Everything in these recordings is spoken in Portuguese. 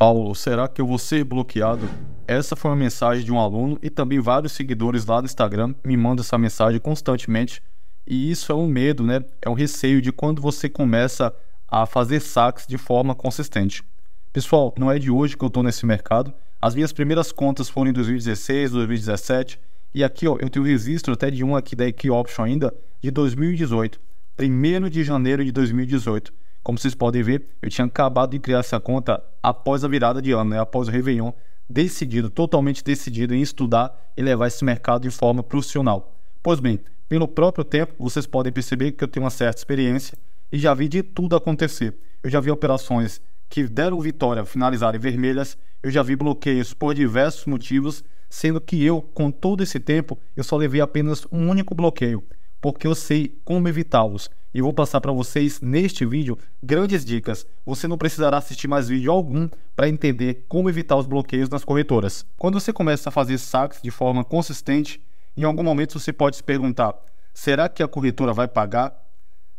Paulo, será que eu vou ser bloqueado? Essa foi uma mensagem de um aluno e também vários seguidores lá do Instagram me mandam essa mensagem constantemente. E isso é um medo, né? É um receio de quando você começa a fazer saques de forma consistente. Pessoal, não é de hoje que eu estou nesse mercado. As minhas primeiras contas foram em 2016, 2017. E aqui ó, eu tenho registro até de uma aqui da Equi Option ainda, de 2018. 1 de janeiro de 2018. Como vocês podem ver, eu tinha acabado de criar essa conta após a virada de ano, né? após o Réveillon, decidido, totalmente decidido em estudar e levar esse mercado de forma profissional. Pois bem, pelo próprio tempo, vocês podem perceber que eu tenho uma certa experiência e já vi de tudo acontecer. Eu já vi operações que deram vitória finalizarem vermelhas, eu já vi bloqueios por diversos motivos, sendo que eu, com todo esse tempo, eu só levei apenas um único bloqueio, porque eu sei como evitá-los e vou passar para vocês neste vídeo grandes dicas. Você não precisará assistir mais vídeo algum para entender como evitar os bloqueios nas corretoras. Quando você começa a fazer saques de forma consistente, em algum momento você pode se perguntar: será que a corretora vai pagar?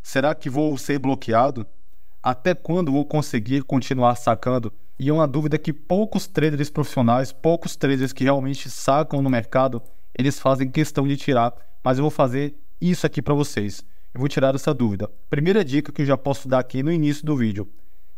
Será que vou ser bloqueado? Até quando vou conseguir continuar sacando? E é uma dúvida que poucos traders profissionais, poucos traders que realmente sacam no mercado, eles fazem questão de tirar, mas eu vou fazer isso aqui para vocês. Eu vou tirar essa dúvida. Primeira dica que eu já posso dar aqui no início do vídeo: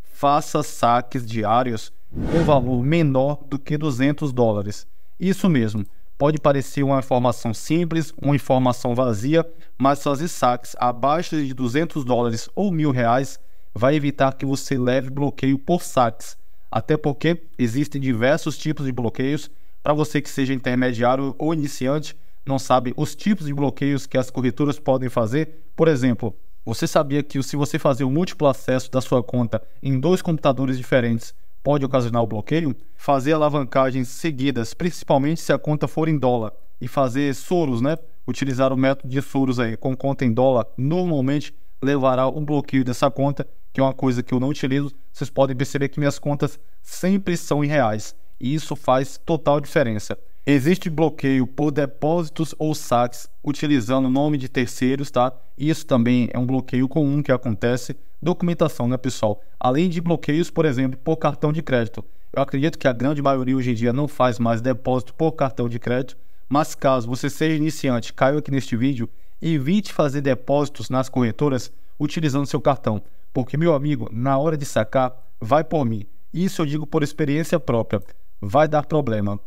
faça saques diários com valor menor do que 200 dólares. Isso mesmo. Pode parecer uma informação simples, uma informação vazia, mas fazer saques abaixo de 200 dólares ou mil reais vai evitar que você leve bloqueio por saques. Até porque existem diversos tipos de bloqueios. Para você que seja intermediário ou iniciante, não sabe os tipos de bloqueios que as corretoras podem fazer. Por exemplo, você sabia que se você fazer o múltiplo acesso da sua conta em dois computadores diferentes pode ocasionar o bloqueio? Fazer alavancagens seguidas, principalmente se a conta for em dólar, e fazer soros, né? Utilizar o método de soros aí com conta em dólar normalmente levará um bloqueio dessa conta, que é uma coisa que eu não utilizo. Vocês podem perceber que minhas contas sempre são em reais e isso faz total diferença. Existe bloqueio por depósitos ou saques utilizando o nome de terceiros, tá? Isso também é um bloqueio comum que acontece. Documentação, né, pessoal? Além de bloqueios, por exemplo, por cartão de crédito. Eu acredito que a grande maioria hoje em dia não faz mais depósito por cartão de crédito, mas caso você seja iniciante, caiu aqui neste vídeo, evite fazer depósitos nas corretoras utilizando seu cartão, porque, meu amigo, na hora de sacar, vai por mim. Isso eu digo por experiência própria, vai dar problema.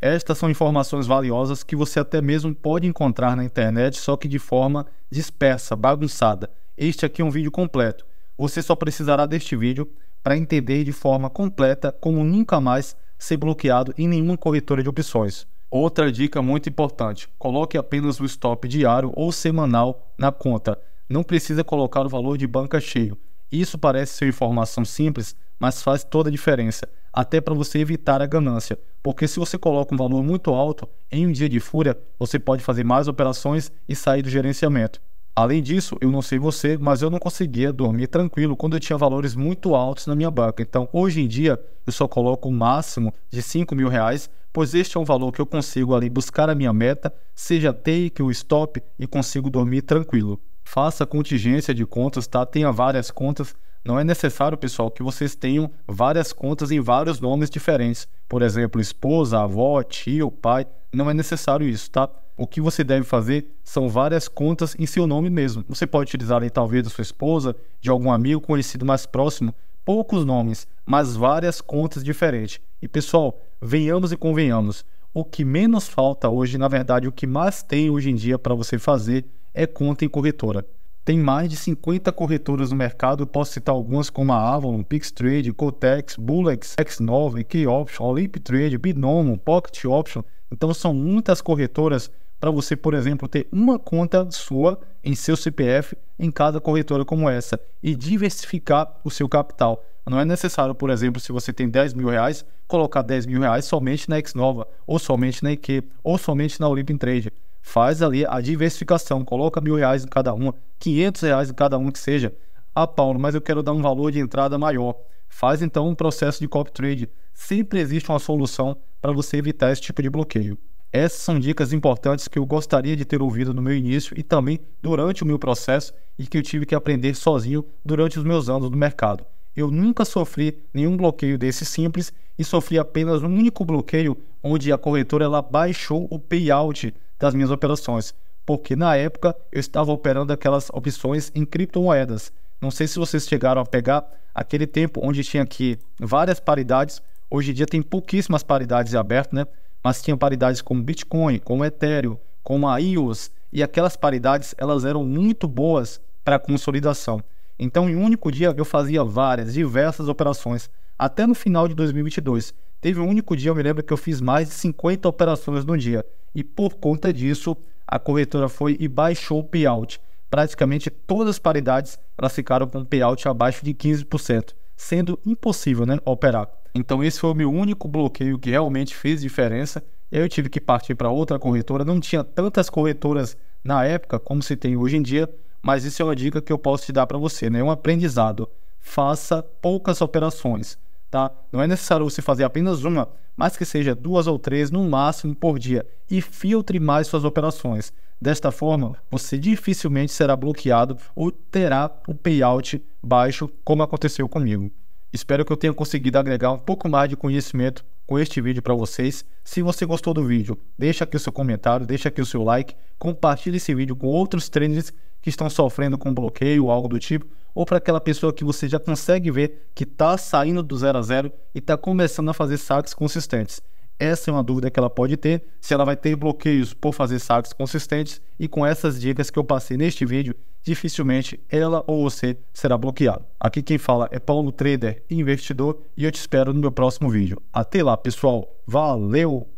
Estas são informações valiosas que você até mesmo pode encontrar na internet, só que de forma dispersa, bagunçada. Este aqui é um vídeo completo. Você só precisará deste vídeo para entender de forma completa como nunca mais ser bloqueado em nenhuma corretora de opções. Outra dica muito importante: coloque apenas o stop diário ou semanal na conta. Não precisa colocar o valor de banca cheio. Isso parece ser informação simples, mas faz toda a diferença até para você evitar a ganância. Porque se você coloca um valor muito alto, em um dia de fúria, você pode fazer mais operações e sair do gerenciamento. Além disso, eu não sei você, mas eu não conseguia dormir tranquilo quando eu tinha valores muito altos na minha banca. Então, hoje em dia, eu só coloco o um máximo de 5 mil reais, pois este é um valor que eu consigo ali buscar a minha meta, seja take ou stop, e consigo dormir tranquilo. Faça contingência de contas, tá? Tenha várias contas não é necessário, pessoal, que vocês tenham várias contas em vários nomes diferentes. Por exemplo, esposa, avó, tio, pai. Não é necessário isso, tá? O que você deve fazer são várias contas em seu nome mesmo. Você pode utilizar aí, talvez, da sua esposa, de algum amigo conhecido mais próximo, poucos nomes, mas várias contas diferentes. E, pessoal, venhamos e convenhamos. O que menos falta hoje, na verdade, o que mais tem hoje em dia para você fazer é conta em corretora. Tem mais de 50 corretoras no mercado, posso citar algumas como a Avalon, PixTrade, Cotex, Bullex, X9, Keyoption, Olymp Trade, Binomo, Pocket Option. Então são muitas corretoras para você, por exemplo, ter uma conta sua em seu CPF em cada corretora como essa e diversificar o seu capital. Não é necessário, por exemplo, se você tem 10 mil reais, colocar 10 mil reais somente na Exnova, ou somente na IQ, ou somente na Olympian Trade faz ali a diversificação, coloca mil reais em cada uma, quinhentos reais em cada um que seja. Ah, Paulo, mas eu quero dar um valor de entrada maior. Faz então um processo de copy trade. Sempre existe uma solução para você evitar esse tipo de bloqueio. Essas são dicas importantes que eu gostaria de ter ouvido no meu início e também durante o meu processo e que eu tive que aprender sozinho durante os meus anos no mercado. Eu nunca sofri nenhum bloqueio desse simples e sofri apenas um único bloqueio onde a corretora ela baixou o payout das minhas operações, porque na época eu estava operando aquelas opções em criptomoedas. Não sei se vocês chegaram a pegar aquele tempo onde tinha aqui várias paridades. Hoje em dia tem pouquíssimas paridades abertas, né? Mas tinha paridades como Bitcoin, como Ethereum, como a IOS, e aquelas paridades elas eram muito boas para consolidação. Então, em um único dia eu fazia várias, diversas operações até no final de 2022. Teve um único dia, eu me lembro, que eu fiz mais de 50 operações no dia. E por conta disso, a corretora foi e baixou o payout. Praticamente todas as paridades elas ficaram com um payout abaixo de 15%, sendo impossível né, operar. Então, esse foi o meu único bloqueio que realmente fez diferença. Eu tive que partir para outra corretora. Não tinha tantas corretoras na época como se tem hoje em dia, mas isso é uma dica que eu posso te dar para você, né? É um aprendizado. Faça poucas operações tá? Não é necessário você fazer apenas uma, mas que seja duas ou três no máximo por dia e filtre mais suas operações. Desta forma, você dificilmente será bloqueado ou terá o payout baixo, como aconteceu comigo. Espero que eu tenha conseguido agregar um pouco mais de conhecimento com este vídeo para vocês. Se você gostou do vídeo, deixa aqui o seu comentário, deixa aqui o seu like, compartilhe esse vídeo com outros traders que estão sofrendo com bloqueio ou algo do tipo, ou para aquela pessoa que você já consegue ver que está saindo do zero a zero e está começando a fazer saques consistentes. Essa é uma dúvida que ela pode ter, se ela vai ter bloqueios por fazer saques consistentes e com essas dicas que eu passei neste vídeo, dificilmente ela ou você será bloqueado. Aqui quem fala é Paulo Trader Investidor e eu te espero no meu próximo vídeo. Até lá, pessoal. Valeu!